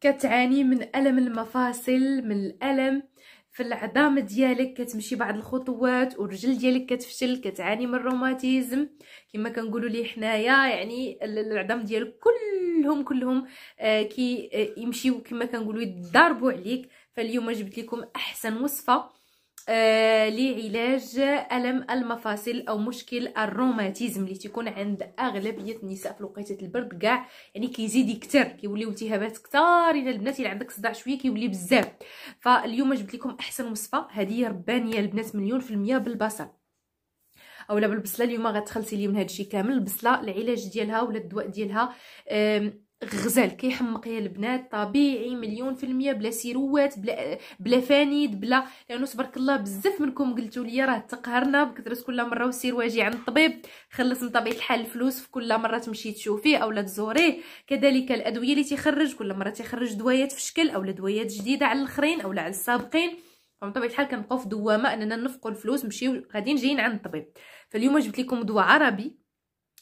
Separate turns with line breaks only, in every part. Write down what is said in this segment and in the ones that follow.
كتعاني من الم المفاصل من الالم في العظام ديالك كتمشي بعض الخطوات والرجل ديالك كتفشل كتعاني من الروماتيزم كما كنقولوا ليه حنايا يعني العظام ديالك كلهم كلهم آه كي آه يمشيو كما كنقولوا يضربوا عليك فاليوم جبت لكم احسن وصفه آه، لعلاج ألم المفاصل أو مشكل الروماتيزم اللي تيكون عند أغلبية النساء في وقيتة البرد كاع يعني كيزيد يكثر كيوليو التهابات كثار إلا البنات إلا عندك صداع شوية كيولي بزاف فاليوم جبت لكم أحسن وصفة هدية ربانية البنات مليون في المية بالبصل اولا بالبصله اليوم غتخلصي لي من الشيء كامل البصله العلاج ديالها ولا الدواء ديالها غزال كيحمق يا البنات طبيعي مليون في المية بلا سيروات بلا بلا فانيد بلا لانه تبارك الله بزاف منكم قلتوا لي راه تقهرنا بكثرة كل مرة واجي عند الطبيب خلص من طبيعة الحال الفلوس في كل مرة تمشي تشوفيه اولا تزوريه كذلك الادوية اللي تيخرج كل مرة تيخرج دوايات في شكل اولا دوايات جديدة على الاخرين اولا على السابقين فمن طبيعه الحال كنبقاو في دوامه اننا نفقو الفلوس نمشيو غاديين جايين عند الطبيب فاليوم جبت لكم دواء عربي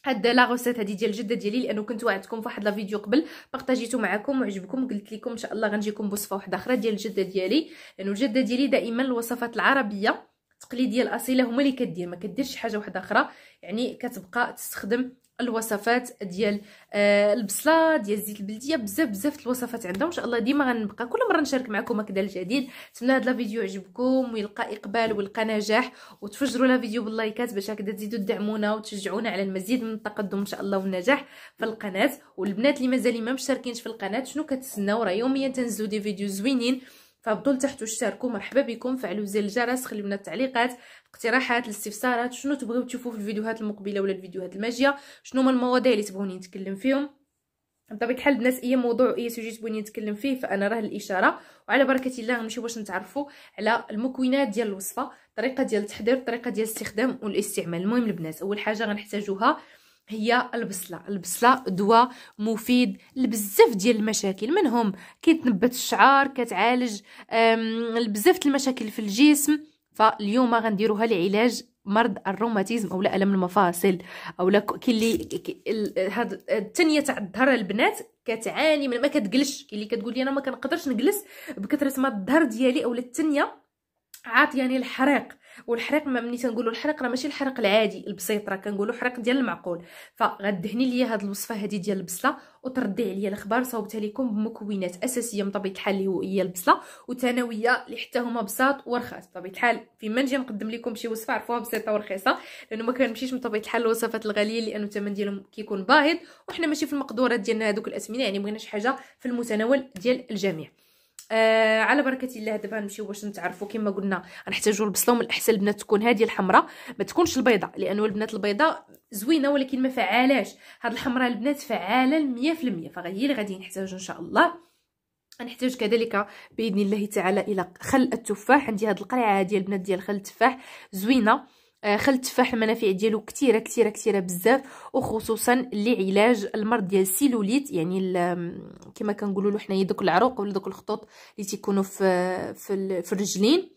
هاد لا غوسيت هادي ديال جده ديالي لانه كنت وعدتكم فواحد لا فيديو قبل بارطاجيته معكم وعجبكم قلت لكم ان شاء الله غنجيكم بوصفه واحده اخرى ديال الجده ديالي لانه الجده ديالي دائما الوصفات العربيه التقليديه الاصيله هما اللي كدير ما كديرش حاجه واحده اخرى يعني كتبقى تستخدم الوصفات ديال آه البصله ديال الزيت البلديه بزاف بزاف الوصفات عندهم ان شاء الله ديما غنبقى كل مره نشارك معكم هكذا الجديد نتمنى هذا الفيديو يعجبكم ويلقى اقبال ويلقى نجاح وتفجروا فيديو باللايكات باش هكذا تزيدوا تدعمونا وتشجعونا على المزيد من التقدم ان شاء الله والنجاح في القناه والبنات اللي مازال ما مشتركينش في القناه شنو كتسناو راه يوميا تنزلوا دي فيديو زوينين فهبطوا لتحت واشتركوا مرحبا بكم فعلوا زر الجرس خليو لنا التعليقات اقتراحات الاستفسارات شنو تبغيو تشوفوا في الفيديوهات المقبله ولا الفيديوهات الماجيه شنو هما المواضيع اللي تبغوني نتكلم فيهم بطبيعه الحال الناس اي موضوع اي سوجي تبغوني نتكلم فيه فانا راه الاشاره وعلى بركه الله نمشيو باش نتعرفوا على المكونات ديال الوصفه الطريقه ديال التحضير الطريقه ديال الاستخدام والاستعمال المهم البنات اول حاجه غنحتاجوها هي البصله البصله دواء مفيد لبزاف ديال المشاكل منهم كيتنبت الشعر كتعالج بزاف المشاكل في الجسم فاليوم غنديروها لعلاج مرض الروماتيزم او الم المفاصل او كي اللي هاد التنيه تاع الظهر البنات كتعاني من ما كتجلش كي اللي كتقول لي انا ما كنقدرش نجلس بكثره ما الظهر ديالي او التنيه عاطياني يعني الحريق والحريق ملي تنقولوا الحريق راه ماشي الحريق العادي البسيط راه كنقولوا حريق ديال المعقول فغدهني ليا هاد الوصفه هادي ديال البصله وتردي عليا الاخبار صوبتها لكم بمكونات اساسيه بطبيعه الحال اللي هو هي البصله وثانويه اللي حتى هما بساط ورخاص بطبيعه الحال فيما نجي نقدم لكم شي وصفه عرفوها بسيطه ورخيصه لانه ما كنمشيش بطبيعه الحال الوصفات الغاليه لانه الثمن ديالهم كيكون باهظ وحنا ماشي في المقدورات ديالنا هذوك الاسمنه يعني شي حاجه في المتناول ديال الجميع آه على بركه الله دابا نمشيو باش نتعرفوا كما قلنا غنحتاجوا البصله ومن الاحسن البنات تكون هذه الحمراء ما تكونش البيضاء لانه البنات البيضاء زوينه ولكن ما فعالاش هاد الحمراء البنات فعاله 100% فهي اللي غادي نحتاجو ان شاء الله نحتاج كذلك باذن الله تعالى الى خل التفاح عندي هاد القرعه ديال البنات ديال خل التفاح زوينه آه، خل التفاح المنافع ديالو كثيره كثيره كثيره بزاف وخصوصا لعلاج المرض ديال السيلوليت يعني كما كنقولوا له حنايا دوك العروق ولا دوك الخطوط اللي تيكونوا في في, في الرجلين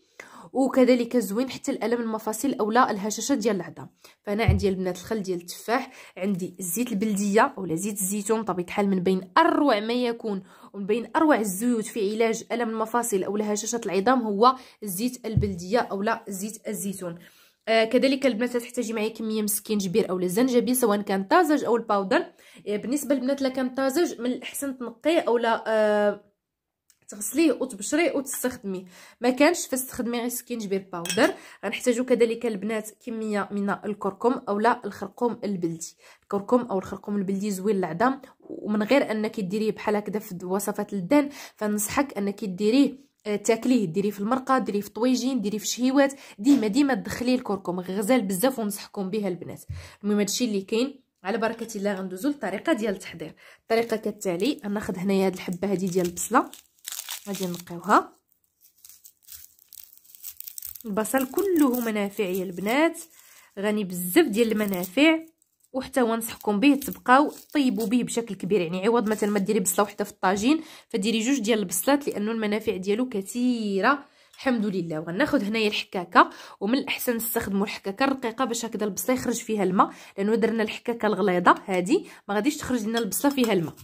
وكذلك زوين حتى الالم المفاصل اولا الهشاشه ديال العظام فانا عندي البنات الخل ديال التفاح عندي زيت البلديه ولا زيت الزيتون طبيعه الحال من بين اروع ما يكون ومن بين اروع الزيوت في علاج الم المفاصل اولا هشاشه العظام هو زيت البلديه اولا زيت الزيتون آه، كذلك البنات تحتاجي معايا كميه من السكينجبير اولا الزنجبيل سواء كان طازج او الباودر آه، بالنسبه للبنات لا كان طازج من الاحسن تنقيه اولا آه تغسليه وتبشريه وتستخدميه ما كانش فاستخدمي غير السكينجبير باودر غنحتاجو كذلك البنات كميه من الكركم اولا الخرقوم البلدي الكركم او الخرقوم البلدي زوين العظام ومن غير انك ديريه بحال هكذا في وصفات الدان فنصحك انك ديريه آه، تاكليه ديريه في المرقه ديريه في طويجين ديريه في شهيوات ديما ديما تدخليه الكركم غزال بزاف ونصحكم بها البنات المهم هادشي اللي كاين على بركه الله غندوزو للطريقه ديال التحضير الطريقه كالتالي ناخذ هنايا هاد الحبه هادي ديال البصله غادي نقيوها البصل كله منافع يا البنات غني بزاف ديال المنافع وحتى هو نصحكم به تبقاو طيبوا به بشكل كبير يعني عوض مثلا ما ديري بصله وحده في الطاجين فديري جوج ديال البصلات لانه المنافع ديالو كثيره الحمد لله وغناخذ هنايا الحكاكه ومن الاحسن نستخدموا الحكاكه الرقيقه باش هكذا البصله يخرج فيها الماء لانه درنا الحكاكه الغليظه هذه ما غاديش تخرج لنا البصله فيها الماء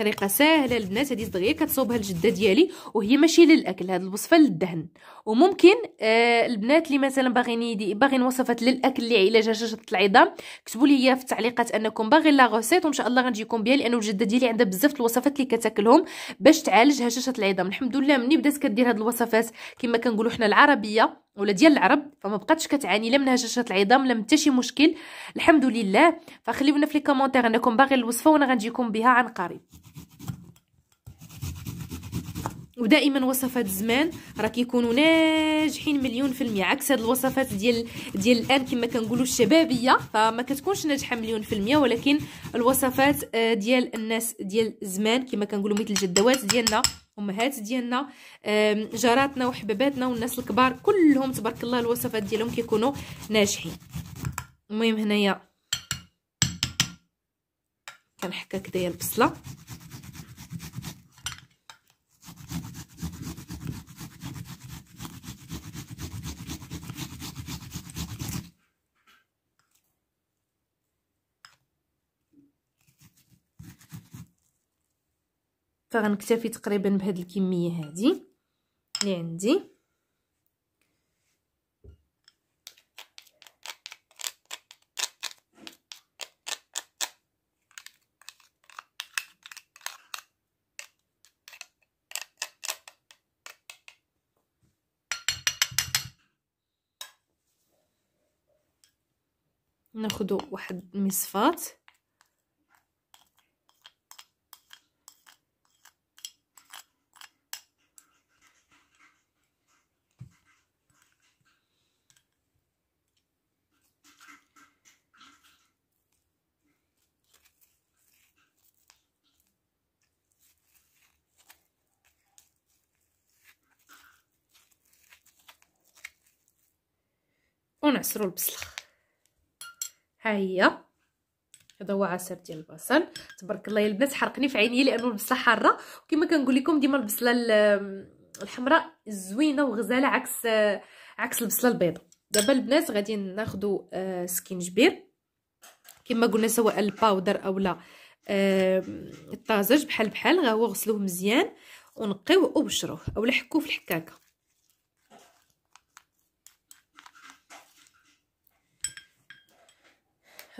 طريقه سهله البنات هذه صغيره كتصوبها الجده ديالي وهي ماشي للاكل هذه الوصفه للدهن وممكن آه البنات اللي مثلا باغيين باغيين وصفات للاكل لعلاج هشاشه العظام كتبوا لي في التعليقات انكم باغيين لا غوسيت وان شاء الله غنجيكم بها لانه الجده ديالي عندها بزاف الوصفات اللي كتاكلهم باش تعالج هشاشه العظام الحمد لله مني بدات كدير هاد الوصفات كما كنقولوا حنا العربيه ولا ديال العرب فما بقاتش كتعاني لا من هشاشه العظام لا من حتى شي مشكل الحمد لله فخليو في لي كومونتير انكم باغي الوصفه وانا غنجيكم بها عن قريب ودائما وصفات زمان راه كيكونوا ناجحين مليون في المية عكس هاد الوصفات ديال ديال الان كما كنقولوا الشبابيه فما كتكونش ناجحه مليون في المية ولكن الوصفات آه، ديال الناس ديال زمان كما كنقولوا مثل الجدوات ديالنا امهات ديالنا جاراتنا وحباباتنا والناس الكبار كلهم تبارك الله الوصفات ديالهم كيكونوا ناجحين المهم هنايا كنحكا كدايا البصله فغنكتفي تقريبا بهاد الكميه هادي اللي عندي ناخذ واحد المصفات ونعصروا البصله ها هي هذا هو عصير ديال البصل تبارك الله يا البنات حرقني في عيني لانه البصله حاره وكما كنقول لكم ديما البصله الحمراء زوينه وغزاله عكس عكس البصله البيضاء دابا البنات غادي ناخذوا آه، سكينجبير كما قلنا سواء الباودر اولا آه، الطازج بحال بحال هو غسلوه مزيان ونقيوه وبشروه اولا حكوه في الحكاكه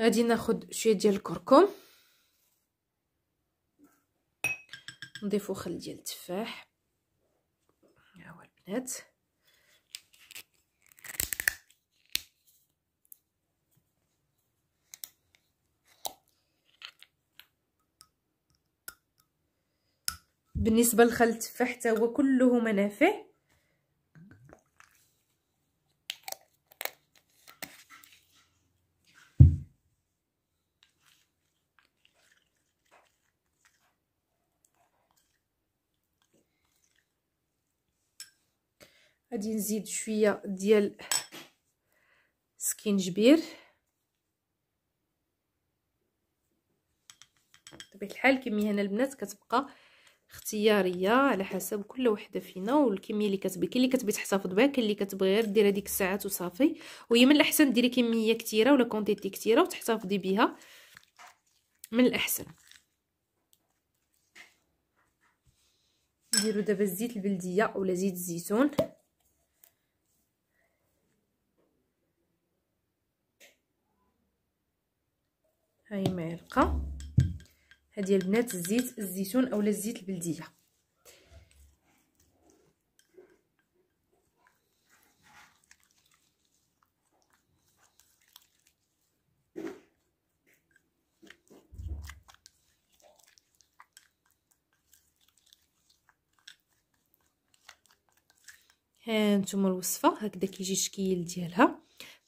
غادي ناخد شويه ديال الكركم نضيفو خل ديال التفاح ها هو البنات بالنسبه لخل التفاح حتى هو كله منافع غادي نزيد شويه ديال سكينجبير بطبيعه الحال كميه هنا البنات كتبقى اختياريه على حسب كل وحده فينا والكميه اللي كتبغي كاين اللي كتبغي تحتفظ بها كاين اللي كتبغي غير دير هذيك الساعات وصافي وهي من الاحسن ديري كميه كثيره ولا كونتيتي كثيره وتحتفظي بها من الاحسن نديرو دابا الزيت البلديه ولا زيت الزيتون هاي معلقه هادي البنات زيت الزيتون اولا زيت البلديه هانتوما الوصفه هكذا كيجي الشكل ديالها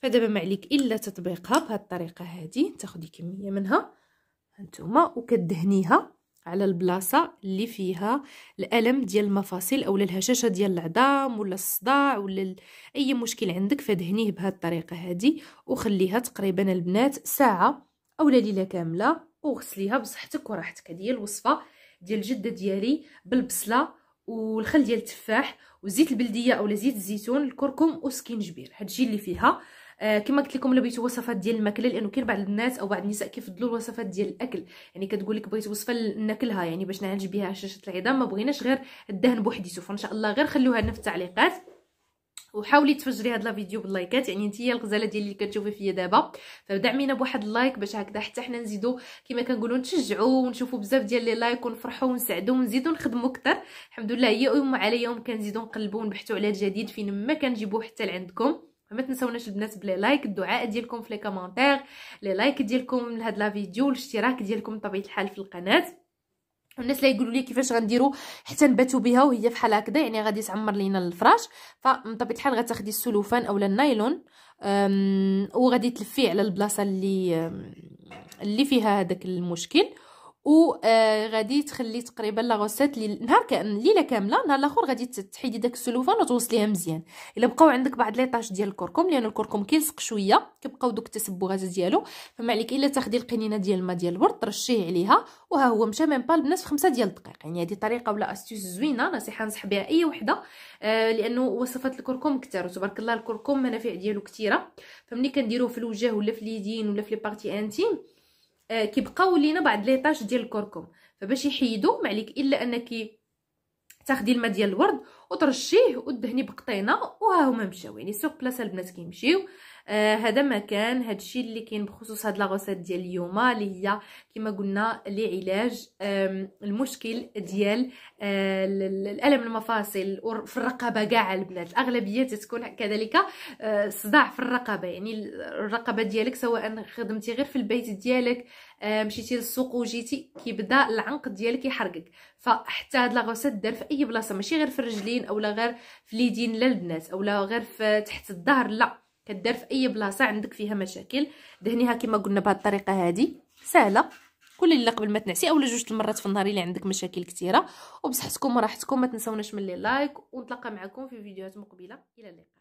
فدابا ما عليك الا تطبيقها بهذه الطريقه هذه تاخدي كميه منها هانتوما وكدهنيها على البلاصه اللي فيها الالم ديال المفاصل اولا الهشاشه ديال العظام ولا الصداع ولا ال... اي مشكل عندك فدهنيه بهذه الطريقه هذه وخليها تقريبا البنات ساعه اولا ليله كامله وغسليها بصحتك وراحتك هذه هي الوصفه ديال الجده ديالي بالبصله والخل ديال التفاح وزيت البلديه اولا زيت الزيتون الكركم وسكينجبير هادشي اللي فيها آه كما قلت لكم لبيت وصفات ديال الماكله لانه كاين بعض الناس او بعض النساء كيفضلوا الوصفات ديال الاكل يعني كتقول لك بغيت وصفه ناكلها يعني باش نعالج بها هشاشه العظام ما بغيناش غير الدهن بوحديتو فان شاء الله غير خلوها لنا في التعليقات وحاولي تفجري هاد لا فيديو باللايكات يعني نتيا الغزاله ديالي اللي كتشوفي فيا دابا فدعمينا بواحد اللايك باش هكذا حتى حنا نزيدو كما كنقولوا نشجعوا ونشوفوا بزاف ديال لي لايك ونفرحوا ونسعدوا ونزيدوا نخدموا اكثر الحمد لله يوم على يوم كنزيدو نقلبوا ونبحثوا على الجديد فين ما كنجيبوه حتى لعندكم فما تنساوناش البنات بلي لايك الدعاء ديالكم في لي كومونتير لي لايك ديالكم لهاد لا فيديو والاشتراك ديالكم بطبيعه الحال في القناه الناس اللي يقولوا لي كيفاش غنديروا حتى نباتوا بها وهي فحال هكذا يعني غادي تعمر لينا الفراش فبطبيعه الحال غتاخدي السلوفان اولا النايلون وغادي تلفيه على البلاصه اللي اللي فيها هذاك المشكل وغادي آه، تخلي تقريبا لا غوسيت نهار كامل ليله كامله نهار الاخر غادي تحيدي داك السلوفان وتوصليها مزيان الا بقاو عندك بعض ليطاج ديال الكركم لان الكركم كيلصق شويه كيبقاو دوك التسبغات ديالو فما عليك الا تاخدي القنينه ديال الماء ديال الورد ترشيه عليها وها هو مشى ميم با البنات في خمسة ديال الدقائق يعني هذه طريقه ولا استيس زوينه نصيحه نصح بها اي وحده آه لانه وصفات الكركم كثار وتبارك الله الكركم منافع ديالو كثيره فملي كنديروه في الوجه ولا في اليدين ولا في لي بارتي انتيم آه، كيبقاو لينا بعض ليطاج ديال الكركم فباش يحيدو ما عليك الا انك تاخدي الماء ديال الورد وترشيه ودهني بقطينه وها هما مشاو يعني سوق بلاصه البنات كيمشيو آه هذا مكان هذا الشيء اللي كاين بخصوص هاد لاغوسيت ديال اليوم اللي هي كما قلنا لعلاج المشكل ديال آه، الالم المفاصل وفي الرقبه كاع البنات الاغلبيه تتكون كذلك آه، صداع في الرقبه يعني الرقبه ديالك سواء خدمتي غير في البيت ديالك آه، مشيتي للسوق وجيتي كيبدا العنق ديالك يحرقك فحتى هاد لاغوسيت دار في اي بلاصه ماشي غير في الرجلين للولدين اولا غير في اليدين لا البنات اولا غير في تحت الظهر لا كدار في اي بلاصه عندك فيها مشاكل دهنيها كما قلنا بهذه الطريقه هذه سهله كل ليله قبل ما تنعسي اولا جوج المرات في النهار اللي عندك مشاكل كثيره وبصحتكم وراحتكم ما تنساوناش ملي لايك ونتلاقى معكم في فيديوهات مقبله الى اللقاء